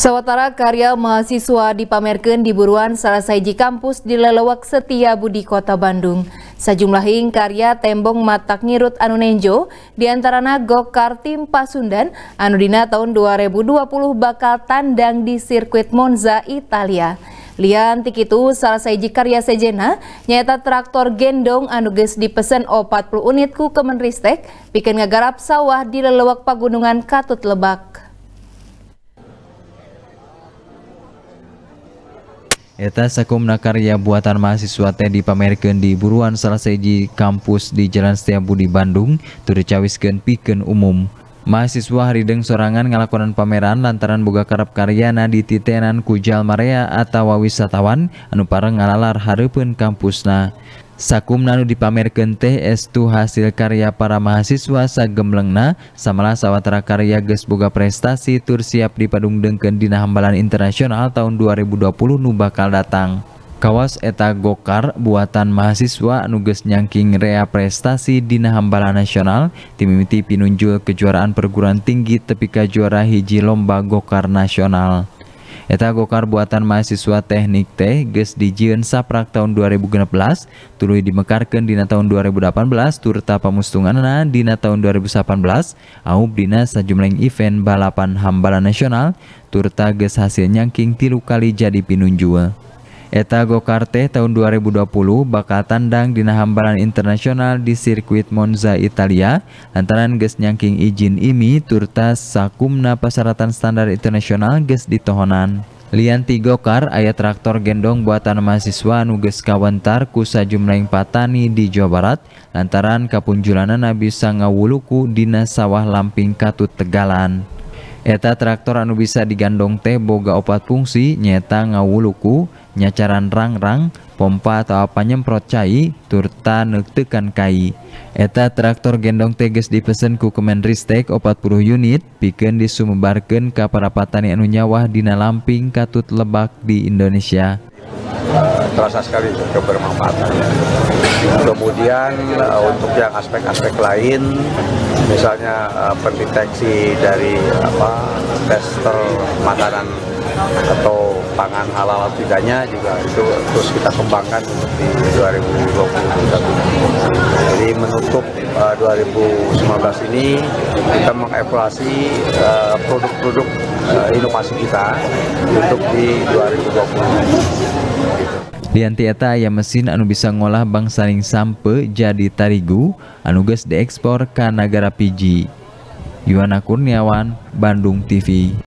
Sawatara karya mahasiswa dipamerkan di buruan salah saji kampus di Lelewak Setia Budi Kota Bandung. Sejumlah hing karya tembong matak ngirut anu nenjo, diantarana gokar tim Pasundan, anu dina tahun 2020 bakal tandang di sirkuit Monza, Italia. Lian tikitu salah saji karya sejena, nyata traktor gendong anu geus dipesen o 40 unit ku Kemenristek, bikin ngegarap sawah di Lelewak Pagunungan Katut Lebak. Eta sakumna karya buatan mahasiswa teh dipamerkan di buruan selesai di kampus di Jalan Setiabudi Bandung, turcawiskan piken umum. Mahasiswa harideng sorangan ngalakonan pameran lantaran boga karep karyana di titenan kujal marea atau wisatawan anu pareng ngalalar hareupeun kampusna. Sakum nanu dipamer teh estu hasil karya para mahasiswa sagemlengna samalah sawatara karya geus boga prestasi tur siap dengken dina hambalan internasional tahun 2020 nu bakal datang. Kawas eta gokar buatan mahasiswa nuges nyangking rea prestasi dina hambalan nasional timimiti pinunjul kejuaraan perguruan tinggi tepika juara hiji lomba gokar nasional. Eta gokar buatan mahasiswa teknik teh ges dijieun saprak tahun 2016, tuluy dimekarkan dina tahun 2018, turta pamustunganana dina tahun 2018, aub dina sajumlah event balapan hambala nasional, turta ges hasil nyangking tilu kali jadi pinunjua. Eta Gokarte tahun 2020 bakal tandang di hambalan internasional di sirkuit Monza, Italia, lantaran ges nyangking izin IMI turta sakumna persyaratan standar internasional ges ditohonan. Lianti Gokar ayat traktor gendong buatan mahasiswa nuges kawentar ku sajumlah patani di Jawa Barat lantaran kapunjulanan Nabi Sangawuluku dina sawah Lamping Katut Tegalan. Eta traktor anu bisa digandong teh boga opat fungsi nyeta ngawuluku, nyacaran rang-rang, pompa atau apa nyemprot cai turta nektekan kai eta traktor gendong teges dipesen ku Kemenristek 40 unit pikeun disumebarkeun ke para petani anu nyawah dina Lamping katut lebak di Indonesia terasa sekali kebermanfaatannya kemudian eh, untuk yang aspek-aspek lain misalnya uh, pendeteksi dari apa tester makanan atau pangan halal tidaknya juga itu terus kita kembangkan di 2021. Jadi menutup uh, eh, 2019 ini kita mengevaluasi eh, produk-produk uh, uh, inovasi kita untuk di 2020. Lianti eta aya mesin anu bisa ngolah bang saring sampe jadi tarigu anu gas diekspor ke negara Fiji. Yuana Kurniawan, Bandung TV.